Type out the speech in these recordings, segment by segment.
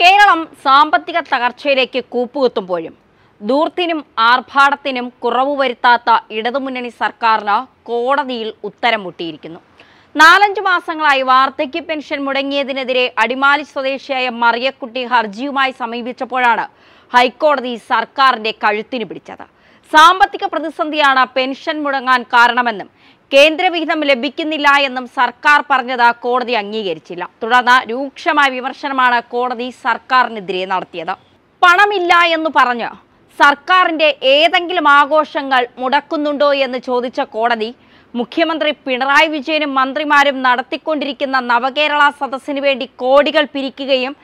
കേരളം സാമ്പത്തിക തകർച്ചയിലേക്ക് കൂപ്പുകുത്തുമ്പോഴും ദൂർത്തിനും ആർഭാടത്തിനും കുറവ് വരുത്താത്ത ഇടതുമുന്നണി സർക്കാരിന് കോടതിയിൽ ഉത്തരം മുട്ടിയിരിക്കുന്നു നാലഞ്ച് മാസങ്ങളായി വാർദ്ധക്യ പെൻഷൻ മുടങ്ങിയതിനെതിരെ അടിമാലി സ്വദേശിയായ മറിയക്കുട്ടി ഹർജിയുമായി സമീപിച്ചപ്പോഴാണ് ഹൈക്കോടതി സർക്കാരിന്റെ കഴുത്തിന് പിടിച്ചത് സാമ്പത്തിക പ്രതിസന്ധിയാണ് പെൻഷൻ മുടങ്ങാൻ കാരണമെന്നും കേന്ദ്രവിഹിതം ലഭിക്കുന്നില്ല എന്നും സർക്കാർ പറഞ്ഞത് കോടതി അംഗീകരിച്ചില്ല തുടർന്ന് രൂക്ഷമായ വിമർശനമാണ് കോടതി സർക്കാരിനെതിരെ നടത്തിയത് പണമില്ല എന്ന് പറഞ്ഞ് സർക്കാരിൻ്റെ ഏതെങ്കിലും ആഘോഷങ്ങൾ മുടക്കുന്നുണ്ടോ എന്ന് ചോദിച്ച കോടതി മുഖ്യമന്ത്രി പിണറായി വിജയനും മന്ത്രിമാരും നടത്തിക്കൊണ്ടിരിക്കുന്ന നവകേരള സദസ്സിന് വേണ്ടി കോടികൾ പിരിക്കുകയും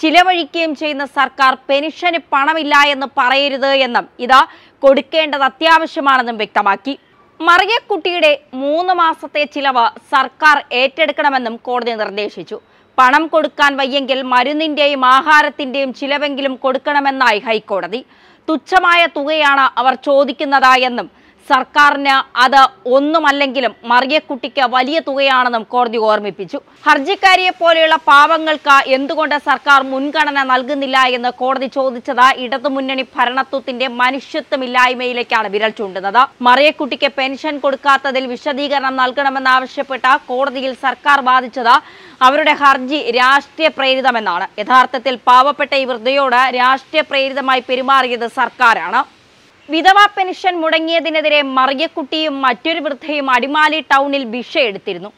ചിലവഴിക്കുകയും ചെയ്യുന്ന സർക്കാർ പെൻഷന് പണമില്ല എന്ന് പറയരുത് എന്നും ഇത് കൊടുക്കേണ്ടത് അത്യാവശ്യമാണെന്നും വ്യക്തമാക്കി മറിയക്കുട്ടിയുടെ മൂന്ന് മാസത്തെ ചിലവ് സർക്കാർ ഏറ്റെടുക്കണമെന്നും കോടതി നിർദ്ദേശിച്ചു പണം കൊടുക്കാൻ വയ്യെങ്കിൽ മരുന്നിന്റെയും ആഹാരത്തിന്റെയും ചിലവെങ്കിലും കൊടുക്കണമെന്നായി ഹൈക്കോടതി തുച്ഛമായ തുകയാണ് അവർ ചോദിക്കുന്നതായെന്നും സർക്കാരിന് അത് ഒന്നുമല്ലെങ്കിലും മറിയക്കുട്ടിക്ക് വലിയ തുകയാണെന്നും കോടതി ഓർമ്മിപ്പിച്ചു ഹർജിക്കാരിയെ പോലെയുള്ള പാവങ്ങൾക്ക് എന്തുകൊണ്ട് സർക്കാർ മുൻഗണന നൽകുന്നില്ല എന്ന് കോടതി ചോദിച്ചത് ഇടതുമുന്നണി ഭരണത്വത്തിന്റെ മനുഷ്യത്വമില്ലായ്മയിലേക്കാണ് വിരൽ ചൂണ്ടുന്നത് മറിയക്കുട്ടിക്ക് പെൻഷൻ കൊടുക്കാത്തതിൽ വിശദീകരണം നൽകണമെന്നാവശ്യപ്പെട്ട കോടതിയിൽ സർക്കാർ വാദിച്ചത് അവരുടെ ഹർജി രാഷ്ട്രീയ പ്രേരിതമെന്നാണ് യഥാർത്ഥത്തിൽ പാവപ്പെട്ട ഈ വൃദ്ധയോട് രാഷ്ട്രീയ പ്രേരിതമായി പെരുമാറിയത് സർക്കാരാണ് വിധവാ പെൻഷൻ മുടങ്ങിയതിനെതിരെ മറിയക്കുട്ടിയും മറ്റൊരു വൃദ്ധയും അടിമാലി ടൗണിൽ ഭിക്ഷയെടുത്തിരുന്നു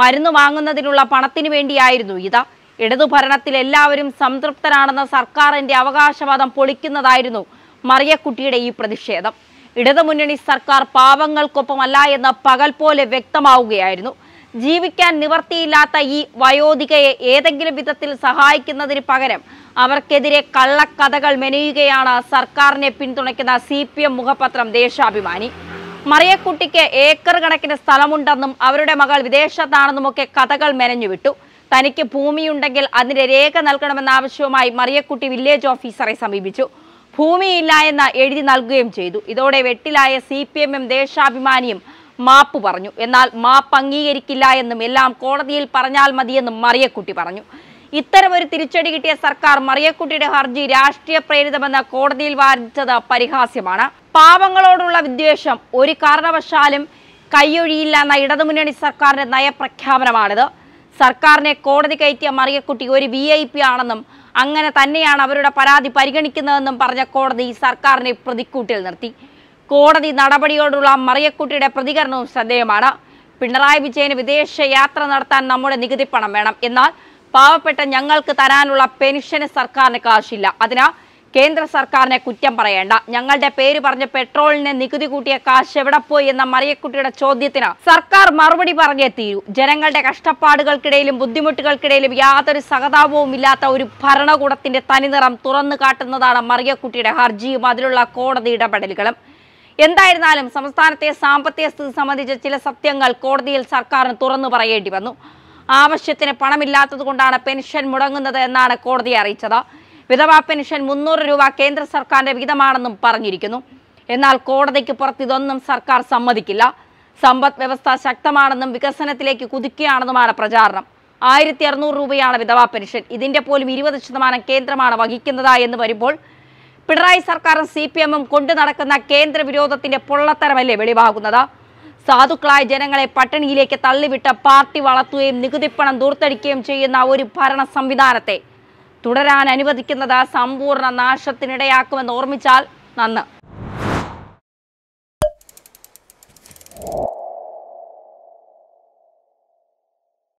മരുന്ന് വാങ്ങുന്നതിനുള്ള പണത്തിനു വേണ്ടിയായിരുന്നു ഇത് ഇടതുഭരണത്തിൽ എല്ലാവരും സംതൃപ്തരാണെന്ന സർക്കാരിന്റെ അവകാശവാദം പൊളിക്കുന്നതായിരുന്നു മറിയക്കുട്ടിയുടെ ഈ പ്രതിഷേധം ഇടതുമുന്നണി സർക്കാർ പാവങ്ങൾക്കൊപ്പമല്ല എന്ന് പകൽ പോലെ വ്യക്തമാവുകയായിരുന്നു ജീവിക്കാൻ നിവർത്തിയില്ലാത്ത ഈ വയോധികയെ ഏതെങ്കിലും വിധത്തിൽ സഹായിക്കുന്നതിന് പകരം അവർക്കെതിരെ കള്ളക്കഥകൾ മെനയുകയാണ് സർക്കാരിനെ പിന്തുണയ്ക്കുന്ന സി പി എം മുഖപത്രം ദേശാഭിമാനി മറിയക്കുട്ടിക്ക് ഏക്കർ കണക്കിന് സ്ഥലമുണ്ടെന്നും അവരുടെ മകൾ വിദേശത്താണെന്നുമൊക്കെ കഥകൾ മെനഞ്ഞുവിട്ടു തനിക്ക് ഭൂമിയുണ്ടെങ്കിൽ അതിന്റെ രേഖ നൽകണമെന്ന ആവശ്യവുമായി മറിയക്കുട്ടി വില്ലേജ് ഓഫീസറെ സമീപിച്ചു ഭൂമിയില്ല എന്ന് എഴുതി നൽകുകയും ചെയ്തു ഇതോടെ വെട്ടിലായ സി പി എമ്മും ദേശാഭിമാനിയും മാപ്പ് പറഞ്ഞു എന്നാൽ മാപ്പ് അംഗീകരിക്കില്ല എന്നും എല്ലാം കോടതിയിൽ പറഞ്ഞാൽ മതിയെന്നും മറിയക്കുട്ടി പറഞ്ഞു ഇത്തരമൊരു തിരിച്ചടി കിട്ടിയ സർക്കാർ മറിയക്കുട്ടിയുടെ ഹർജി രാഷ്ട്രീയ പ്രേരിതമെന്ന കോടതിയിൽ വാദിച്ചത് പരിഹാസ്യമാണ് പാവങ്ങളോടുള്ള വിദ്വേഷം ഒരു കാരണവശാലും കൈയൊഴിയില്ല എന്ന ഇടതുമുന്നണി സർക്കാരിന്റെ നയപ്രഖ്യാപനമാണിത് സർക്കാരിനെ കോടതി കയറ്റിയ മറിയക്കുട്ടി ഒരു വി ഐ പി ആണെന്നും അങ്ങനെ തന്നെയാണ് അവരുടെ പരാതി പരിഗണിക്കുന്നതെന്നും പറഞ്ഞ കോടതി സർക്കാരിനെ പ്രതിക്കൂട്ടിൽ നിർത്തി കോടതി നടപടിയോടുള്ള മറിയക്കുട്ടിയുടെ പ്രതികരണവും ശ്രദ്ധേയമാണ് പിണറായി വിജയന് വിദേശയാത്ര നടത്താൻ നമ്മുടെ നികുതി പണം വേണം എന്നാൽ പാവപ്പെട്ട ഞങ്ങൾക്ക് തരാനുള്ള പെൻഷന് സർക്കാരിന് കാശില്ല അതിനാൽ കേന്ദ്ര സർക്കാരിനെ കുറ്റം പറയേണ്ട ഞങ്ങളുടെ പേര് പറഞ്ഞ് പെട്രോളിന് നികുതി കൂട്ടിയ കാശ് എവിടെ പോയി എന്ന മറിയക്കുട്ടിയുടെ ചോദ്യത്തിന് സർക്കാർ മറുപടി പറഞ്ഞേ തീരൂ ജനങ്ങളുടെ കഷ്ടപ്പാടുകൾക്കിടയിലും ബുദ്ധിമുട്ടുകൾക്കിടയിലും യാതൊരു സഹതാപവും ഇല്ലാത്ത ഒരു ഭരണകൂടത്തിന്റെ തനിനിറം തുറന്നു കാട്ടുന്നതാണ് മറിയക്കുട്ടിയുടെ ഹർജിയും അതിലുള്ള കോടതി ഇടപെടലുകളും എന്തായിരുന്നാലും സംസ്ഥാനത്തെ സാമ്പത്തിക സ്ഥിതി സംബന്ധിച്ച ചില സത്യങ്ങൾ കോടതിയിൽ സർക്കാരിന് തുറന്നു പറയേണ്ടി വന്നു ആവശ്യത്തിന് പണമില്ലാത്തതുകൊണ്ടാണ് പെൻഷൻ മുടങ്ങുന്നത് എന്നാണ് കോടതിയെ അറിയിച്ചത് വിധവാ പെൻഷൻ മുന്നൂറ് രൂപ കേന്ദ്ര സർക്കാരിന്റെ വിഹിതമാണെന്നും പറഞ്ഞിരിക്കുന്നു എന്നാൽ കോടതിക്ക് പുറത്ത് ഇതൊന്നും സർക്കാർ സമ്മതിക്കില്ല സമ്പദ് വ്യവസ്ഥ ശക്തമാണെന്നും വികസനത്തിലേക്ക് കുതിക്കുകയാണെന്നുമാണ് പ്രചാരണം ആയിരത്തി അറുന്നൂറ് രൂപയാണ് വിധവാ പെൻഷൻ ഇതിന്റെ പോലും ഇരുപത് ശതമാനം കേന്ദ്രമാണ് വഹിക്കുന്നത് എന്ന് വരുമ്പോൾ പിണറായി സർക്കാരും സി പി എമ്മും കൊണ്ടു നടക്കുന്ന കേന്ദ്ര വിരോധത്തിന്റെ പൊള്ളത്തരമല്ലേ വെളിവാകുന്നത് സാധുക്കളായ ജനങ്ങളെ പട്ടിണിയിലേക്ക് തള്ളിവിട്ട് പാർട്ടി വളർത്തുകയും നികുതിപ്പണം ദൂർത്തടിക്കുകയും ചെയ്യുന്ന ഒരു ഭരണ സംവിധാനത്തെ തുടരാൻ അനുവദിക്കുന്നത് സമ്പൂർണ്ണ നാശത്തിനിടയാക്കുമെന്ന് ഓർമ്മിച്ചാൽ നന്ന്